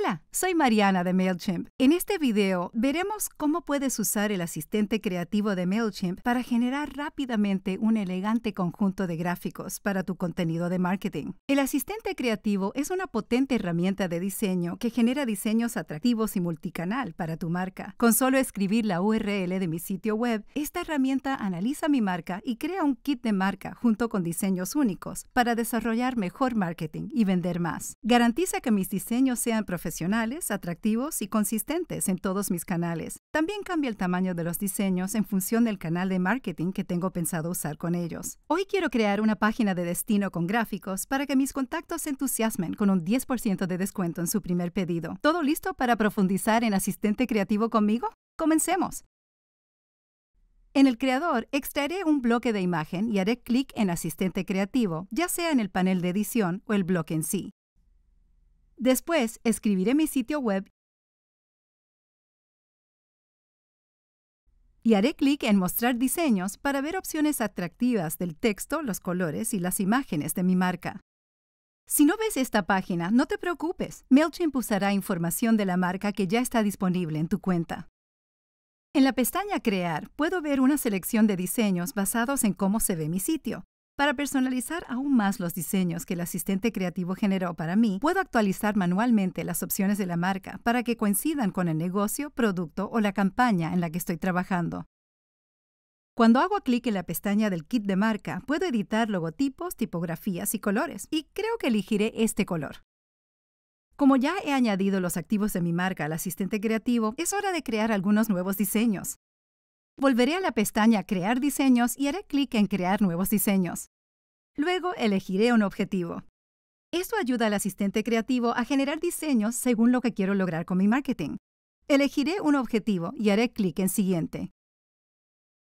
Hola. Soy Mariana de MailChimp. En este video veremos cómo puedes usar el asistente creativo de MailChimp para generar rápidamente un elegante conjunto de gráficos para tu contenido de marketing. El asistente creativo es una potente herramienta de diseño que genera diseños atractivos y multicanal para tu marca. Con solo escribir la URL de mi sitio web, esta herramienta analiza mi marca y crea un kit de marca junto con diseños únicos para desarrollar mejor marketing y vender más. Garantiza que mis diseños sean profesionales atractivos y consistentes en todos mis canales. También cambia el tamaño de los diseños en función del canal de marketing que tengo pensado usar con ellos. Hoy quiero crear una página de destino con gráficos para que mis contactos se entusiasmen con un 10% de descuento en su primer pedido. ¿Todo listo para profundizar en asistente creativo conmigo? Comencemos. En el creador extraeré un bloque de imagen y haré clic en Asistente Creativo, ya sea en el panel de edición o el bloque en sí. Después, escribiré mi sitio web y haré clic en Mostrar diseños para ver opciones atractivas del texto, los colores y las imágenes de mi marca. Si no ves esta página, no te preocupes. MailChimp usará información de la marca que ya está disponible en tu cuenta. En la pestaña Crear puedo ver una selección de diseños basados en cómo se ve mi sitio. Para personalizar aún más los diseños que el asistente creativo generó para mí, puedo actualizar manualmente las opciones de la marca para que coincidan con el negocio, producto o la campaña en la que estoy trabajando. Cuando hago clic en la pestaña del kit de marca, puedo editar logotipos, tipografías y colores, y creo que elegiré este color. Como ya he añadido los activos de mi marca al asistente creativo, es hora de crear algunos nuevos diseños. Volveré a la pestaña Crear diseños y haré clic en Crear nuevos diseños. Luego elegiré un objetivo. Esto ayuda al asistente creativo a generar diseños según lo que quiero lograr con mi marketing. Elegiré un objetivo y haré clic en Siguiente.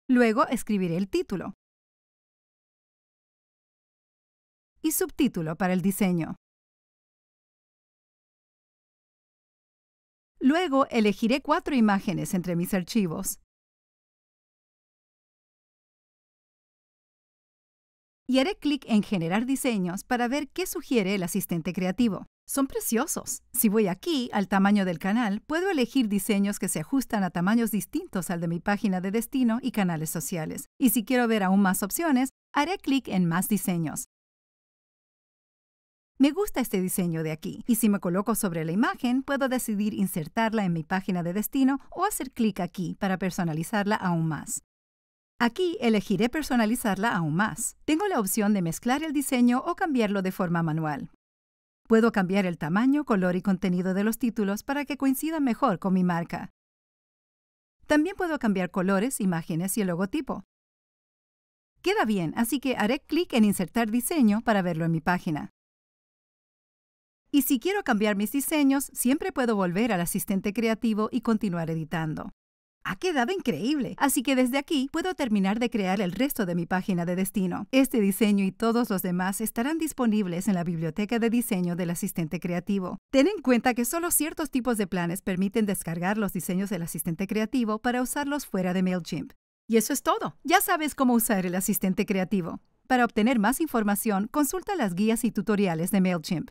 Luego escribiré el título y subtítulo para el diseño. Luego elegiré cuatro imágenes entre mis archivos. y haré clic en Generar diseños para ver qué sugiere el asistente creativo. Son preciosos. Si voy aquí, al tamaño del canal, puedo elegir diseños que se ajustan a tamaños distintos al de mi página de destino y canales sociales. Y si quiero ver aún más opciones, haré clic en Más diseños. Me gusta este diseño de aquí, y si me coloco sobre la imagen, puedo decidir insertarla en mi página de destino o hacer clic aquí para personalizarla aún más. Aquí elegiré personalizarla aún más. Tengo la opción de mezclar el diseño o cambiarlo de forma manual. Puedo cambiar el tamaño, color y contenido de los títulos para que coincidan mejor con mi marca. También puedo cambiar colores, imágenes y el logotipo. Queda bien, así que haré clic en Insertar diseño para verlo en mi página. Y si quiero cambiar mis diseños, siempre puedo volver al asistente creativo y continuar editando. Ha quedado increíble, así que desde aquí puedo terminar de crear el resto de mi página de destino. Este diseño y todos los demás estarán disponibles en la biblioteca de diseño del asistente creativo. Ten en cuenta que solo ciertos tipos de planes permiten descargar los diseños del asistente creativo para usarlos fuera de MailChimp. Y eso es todo. Ya sabes cómo usar el asistente creativo. Para obtener más información, consulta las guías y tutoriales de MailChimp.